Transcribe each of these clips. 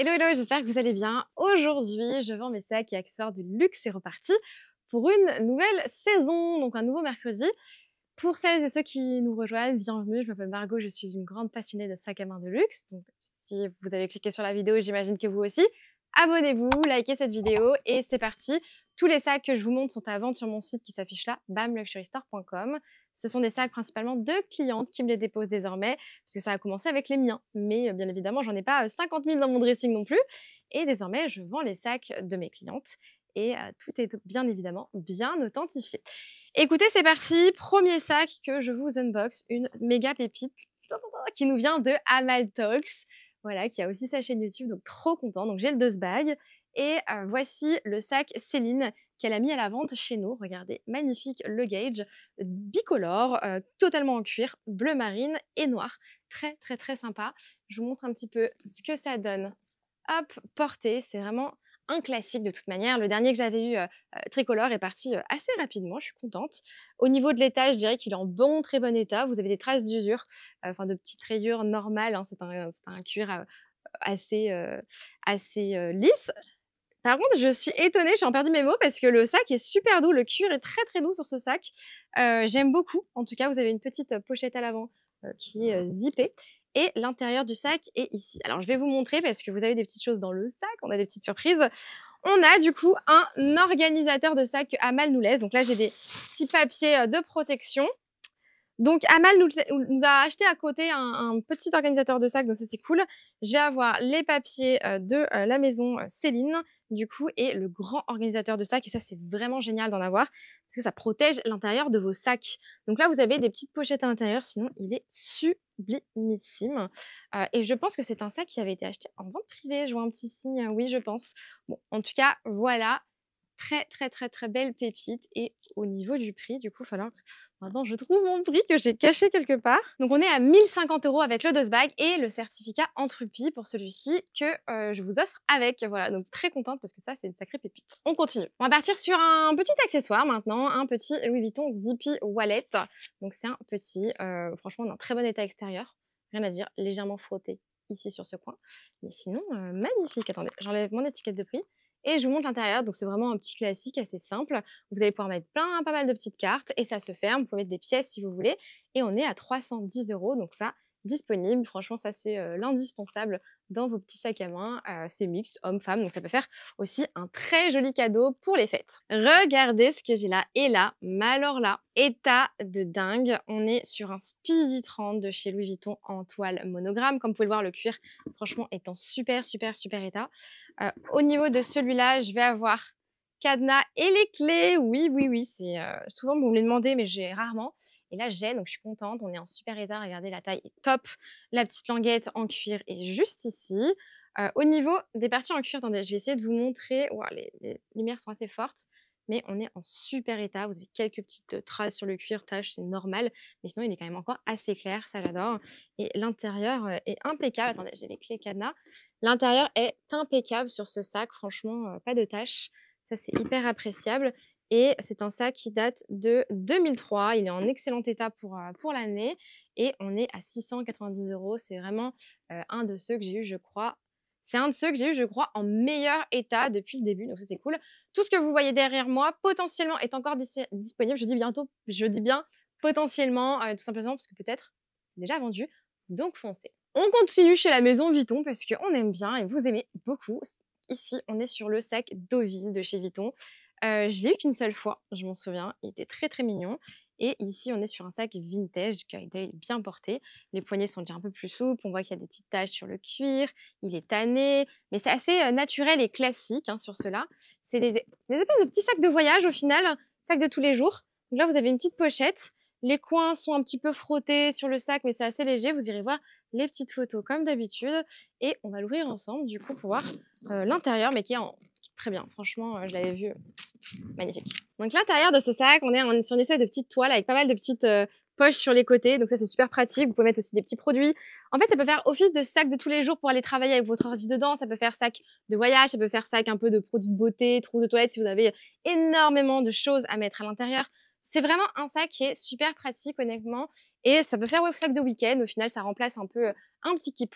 Hello, hello, j'espère que vous allez bien. Aujourd'hui, je vends mes sacs et accessoires de luxe et reparti pour une nouvelle saison, donc un nouveau mercredi. Pour celles et ceux qui nous rejoignent, bienvenue, je m'appelle Margot, je suis une grande passionnée de sacs à main de luxe. Donc, si vous avez cliqué sur la vidéo, j'imagine que vous aussi abonnez-vous, likez cette vidéo et c'est parti. Tous les sacs que je vous montre sont à vendre sur mon site qui s'affiche là, bamluxurystore.com. Ce sont des sacs principalement de clientes qui me les déposent désormais, parce que ça a commencé avec les miens. Mais euh, bien évidemment, j'en ai pas 50 euh, 000 dans mon dressing non plus. Et désormais, je vends les sacs de mes clientes et euh, tout est bien évidemment bien authentifié. Écoutez, c'est parti. Premier sac que je vous unbox, une méga pépite qui nous vient de Amal Talks voilà, qui a aussi sa chaîne YouTube, donc trop content. Donc j'ai le dos bag. Et euh, voici le sac Céline qu'elle a mis à la vente chez nous. Regardez, magnifique le gauge, bicolore, euh, totalement en cuir, bleu marine et noir. Très, très, très sympa. Je vous montre un petit peu ce que ça donne. Hop, porté, c'est vraiment un classique de toute manière. Le dernier que j'avais eu, euh, euh, tricolore, est parti euh, assez rapidement. Je suis contente. Au niveau de l'état, je dirais qu'il est en bon, très bon état. Vous avez des traces d'usure, enfin de petites rayures normales. Hein. C'est un, un, cuir assez, assez lisse. Par contre, je suis étonnée, j'ai en perdu mes mots parce que le sac est super doux, le cuir est très très doux sur ce sac. J'aime beaucoup. En tout cas, vous avez une petite pochette à l'avant qui est zippée et l'intérieur du sac est ici. Alors, je vais vous montrer parce que vous avez des petites choses dans le sac, on a des petites surprises. On a du coup un organisateur de sac à Mal Donc là, j'ai des petits papiers euh, de protection. Donc Amal nous, nous, a acheté à côté un, petit organisateur de sacs, donc ça c'est cool. Je vais avoir les papiers euh, de euh, la maison euh, Céline, du coup, et le grand organisateur de sac Et ça c'est vraiment génial d'en avoir, parce que ça protège l'intérieur de vos sacs. Donc là vous avez des petites pochettes à l'intérieur, sinon il est sublimissime. et je pense que c'est un sac qui avait été acheté en vente privée, je vois un petit signe, oui je pense. Bon, en tout cas, voilà, très très très très belle pépite et au niveau du prix, du coup, il falloir maintenant je trouve mon prix que j'ai caché quelque part. Donc on est à 1050 euros avec le dos bag et le certificat Entrupi pour celui-ci que euh, je vous offre avec. Voilà, donc très contente parce que ça, c'est une sacrée pépite. On continue. On va partir sur un petit accessoire maintenant, un petit Louis Vuitton Zippy Wallet. Donc c'est un petit, euh, franchement, d'un très bon état extérieur. Rien à dire, légèrement frotté ici sur ce coin. Mais sinon, euh, magnifique. Attendez, j'enlève mon étiquette de prix et je monte l'intérieur. Donc c'est vraiment un petit classique assez simple. Vous allez pouvoir mettre plein, pas mal de petites cartes et ça se ferme. Vous pouvez mettre des pièces si vous voulez. Et on est à 310 euros. Donc ça, disponible. Franchement, ça c'est l'indispensable dans vos petits sacs à main. Euh, c'est mixte, homme-femme, donc ça peut faire aussi un très joli cadeau pour les fêtes. Regardez ce que j'ai là. Et là, malheureusement, là, état de dingue. On est sur un Speedy 30 de chez Louis Vuitton en toile monogramme. Comme vous pouvez le voir, le cuir, franchement, est en super, super, super état. Euh, au niveau de celui-là, je vais avoir cadenas et les clés. Oui, oui, oui, c'est euh, souvent vous me le demandez, mais j'ai rarement. Et là, j'ai, donc je suis contente. On est en super état. Regardez, la taille top. La petite languette en cuir est juste ici. Euh, au niveau des parties en cuir, attendez, je vais essayer de vous montrer. les, les, lumières sont assez fortes, mais on est en super état. Vous avez quelques petites euh, traces sur le cuir, taches, c'est normal. Mais sinon, il est quand même encore assez clair, ça j'adore. Et l'intérieur euh, est impeccable. Attendez, j'ai les clés cadenas. L'intérieur est impeccable sur ce sac. Franchement, pas de taches. Ça, c'est hyper appréciable. Et c'est un sac qui date de 2003. Il est en excellent état pour, euh, pour l'année. Et on est à 690 euros. C'est vraiment euh, un de ceux que j'ai eu, je crois. C'est un de ceux que j'ai eu, je crois, en meilleur état depuis le début. Donc ça, c'est cool. Tout ce que vous voyez derrière moi, potentiellement, est encore disponible. Je dis bientôt, je dis bien potentiellement, euh, tout simplement parce que peut-être déjà vendu. Donc foncez. On continue chez la maison Vuitton parce qu'on aime bien et vous aimez beaucoup. Ici, on est sur le sac Dovi de chez Vuitton. Euh, je l'ai eu qu'une seule fois, je m'en souviens. Il était très très mignon. Et ici, on est sur un sac vintage qui a été bien porté. Les poignets sont déjà un peu plus souples. On voit qu'il y a des petites taches sur le cuir. Il est tanné. Mais c'est assez euh, naturel et classique hein, sur cela. C'est des, espèces de petits sacs de voyage au final, sac de tous les jours. là, vous avez une petite pochette. Les coins sont un petit peu frottés sur le sac, mais c'est assez léger. Vous irez voir les petites photos comme d'habitude. Et on va l'ouvrir ensemble, du coup, pour voir euh, l'intérieur, mais qui est en très bien. Franchement, euh, je l'avais vu. Magnifique. Donc l'intérieur de ce sac, on est, sur une espèce de petite toile avec pas mal de petites euh, poches sur les côtés. Donc ça, c'est super pratique. Vous pouvez mettre aussi des petits produits. En fait, ça peut faire office de sac de tous les jours pour aller travailler avec votre ordi dedans. Ça peut faire sac de voyage, ça peut faire sac un peu de produits de beauté, trou de toilette si vous avez énormément de choses à mettre à l'intérieur. C'est vraiment un sac qui est super pratique, honnêtement. Et ça peut faire ouais, sac de week-end. Au final, ça remplace un peu euh, un petit keep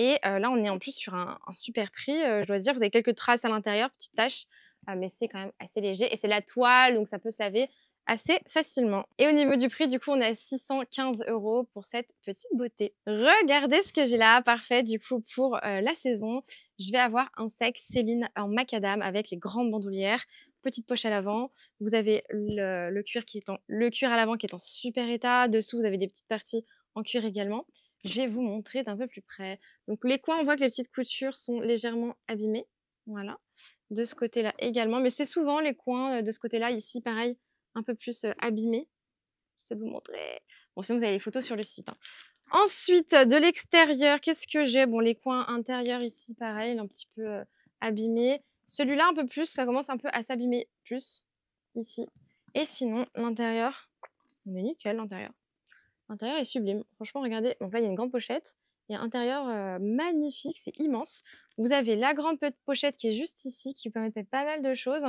et là, on est en plus sur un, super prix. je dois dire, vous avez quelques traces à l'intérieur, petites taches, ah, mais c'est quand même assez léger. Et c'est la toile, donc ça peut se laver assez facilement. Et au niveau du prix, du coup, on est à 615 euros pour cette petite beauté. Regardez ce que j'ai là, parfait, du coup, pour la saison. Je vais avoir un sac Céline en macadam avec les grandes bandoulières, petite poche à l'avant. Vous avez le, cuir qui est en, le cuir à l'avant qui est en super état. Dessous, vous avez des petites parties en cuir également. Je vais vous montrer d'un peu plus près. Donc les coins, on voit que les petites coutures sont légèrement abîmées. Voilà, de ce côté-là également. Mais c'est souvent les coins euh, de ce côté-là, ici, pareil, un peu plus euh, abîmés. J'essaie de vous montrer. Bon, sinon, vous avez les photos sur le site. Hein. Ensuite, de l'extérieur, qu'est-ce que j'ai Bon, les coins intérieurs ici, pareil, un petit peu euh, abîmés. Celui-là, un peu plus, ça commence un peu à s'abîmer plus, ici. Et sinon, l'intérieur, on est nickel, l'intérieur. L'intérieur est sublime. Franchement, regardez. Donc là, il y a une grande pochette. Il y a un intérieur euh, magnifique, c'est immense. Vous avez la grande pochette qui est juste ici, qui vous permet de pas mal de choses.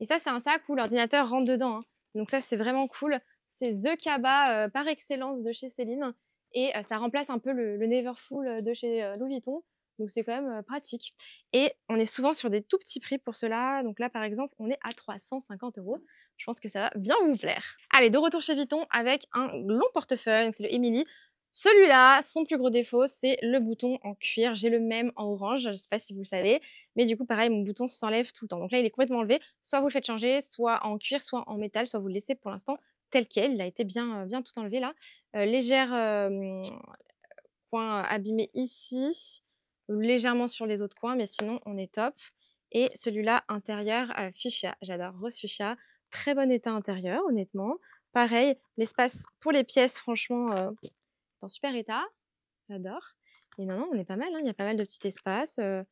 Et ça, c'est un sac où l'ordinateur rentre dedans. Hein. Donc ça, c'est vraiment cool. C'est The Kaba euh, par excellence de chez Céline. Et euh, ça remplace un peu le, le Neverfull de chez Louis Vuitton. Donc c'est quand même pratique. Et on est souvent sur des tout petits prix pour cela. Donc là, par exemple, on est à 350 euros. Je pense que ça va bien vous plaire. Allez, de retour chez Vuitton avec un long portefeuille. C'est le Emily. Celui-là, son plus gros défaut, c'est le bouton en cuir. J'ai le même en orange, je ne sais pas si vous le savez, mais du coup, pareil, mon bouton s'enlève tout le temps. Donc là, il est complètement enlevé. Soit vous le faites changer, soit en cuir, soit en métal, soit vous le laissez pour l'instant tel quel. Il a été bien, bien tout enlevé là. légère point abîmé ici légèrement sur les autres coins, mais sinon on est top. Et celui-là, intérieur, euh, fuchsia. J'adore rose fuchsia. Très bon état intérieur, honnêtement. Pareil, l'espace pour les pièces, franchement, dans euh, en super état. J'adore. Et non, non, on est pas mal. Hein. Il y a pas mal de petits espaces. Euh,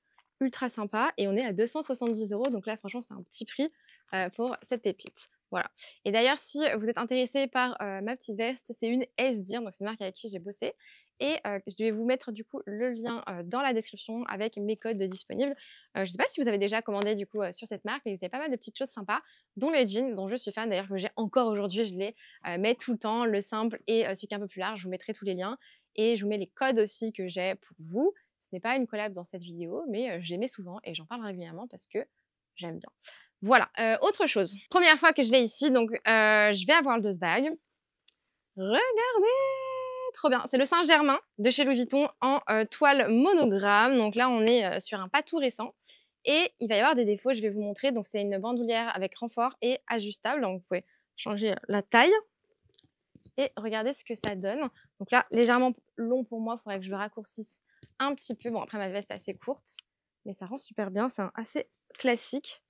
ultra sympa. Et on est à 270 euros. Donc là, franchement, c'est un petit prix euh, pour cette pépite. Voilà. Et d'ailleurs, si vous êtes intéressé par ma petite veste, c'est une SDIR, donc c'est une marque avec qui j'ai bossé. Et je vais vous mettre du coup le lien dans la description avec mes codes disponibles. je ne sais pas si vous avez déjà commandé du coup sur cette marque, mais vous avez pas mal de petites choses sympas, dont les jeans, dont je suis fan d'ailleurs, que j'ai encore aujourd'hui, je les mets tout le temps, le simple et celui qui est un peu plus large, je vous mettrai tous les liens. Et je vous mets les codes aussi que j'ai pour vous. Ce n'est pas une collab dans cette vidéo, mais j'aimais souvent et j'en parle régulièrement parce que j'aime bien. Voilà. Euh, autre chose. Première fois que je l'ai ici, donc euh, je vais avoir le dos bag. Regardez Trop bien. C'est le Saint-Germain de chez Louis Vuitton en euh, toile monogramme. Donc là, on est sur un pas tout récent. Et il va y avoir des défauts, je vais vous montrer. Donc c'est une bandoulière avec renfort et ajustable. Donc vous pouvez changer la taille. Et regardez ce que ça donne. Donc là, légèrement long pour moi, il faudrait que je le raccourcisse un petit peu. Bon, après ma veste est assez courte, mais ça rend super bien. C'est assez classique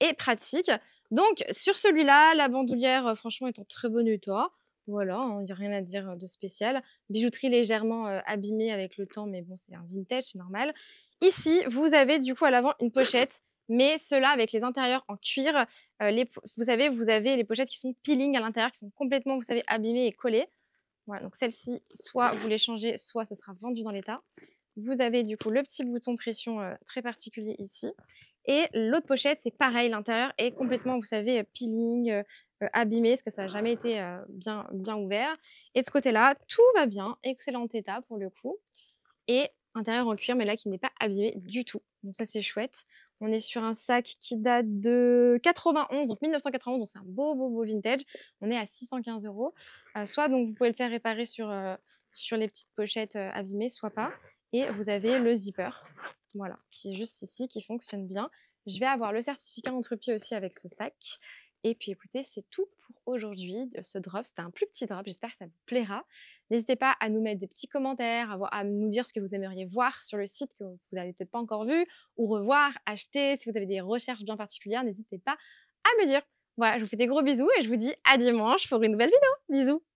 et pratique. Donc sur celui-là, la bandoulière, euh, franchement, est en très bon état. Voilà, on hein, n'y a rien à dire euh, de spécial. Bijouterie légèrement euh, abîmée avec le temps, mais bon, c'est un vintage, c'est normal. Ici, vous avez du coup à l'avant une pochette, mais cela avec les intérieurs en cuir. vous savez, vous avez les pochettes qui sont peeling à l'intérieur, qui sont complètement, vous savez, abîmées et collées. Voilà, donc celle-ci, soit vous les changez, soit ce sera vendu dans l'état vous avez du coup le petit bouton pression euh, très particulier ici. Et l'autre pochette, c'est pareil, l'intérieur est complètement, vous savez, euh, peeling, euh, abîmé, parce que ça n'a jamais été bien, bien ouvert. Et de ce côté-là, tout va bien, excellent état pour le coup. Et intérieur en cuir, mais là qui n'est pas abîmé du tout. Donc ça, c'est chouette. On est sur un sac qui date de 91, donc 1991, donc c'est un beau, beau, beau vintage. On est à 615 euros. soit donc vous pouvez le faire réparer sur, sur les petites pochettes abîmées, soit pas. Et vous avez le zipper, voilà, qui est juste ici, qui fonctionne bien. Je vais avoir le certificat pieds aussi avec ce sac. Et puis écoutez, c'est tout pour aujourd'hui de ce drop. C'était un plus petit drop, j'espère que ça vous plaira. N'hésitez pas à nous mettre des petits commentaires, à, nous dire ce que vous aimeriez voir sur le site que vous n'avez peut-être pas encore vu, ou revoir, acheter. Si vous avez des recherches bien particulières, n'hésitez pas à me dire. Voilà, je vous fais des gros bisous et je vous dis à dimanche pour une nouvelle vidéo. Bisous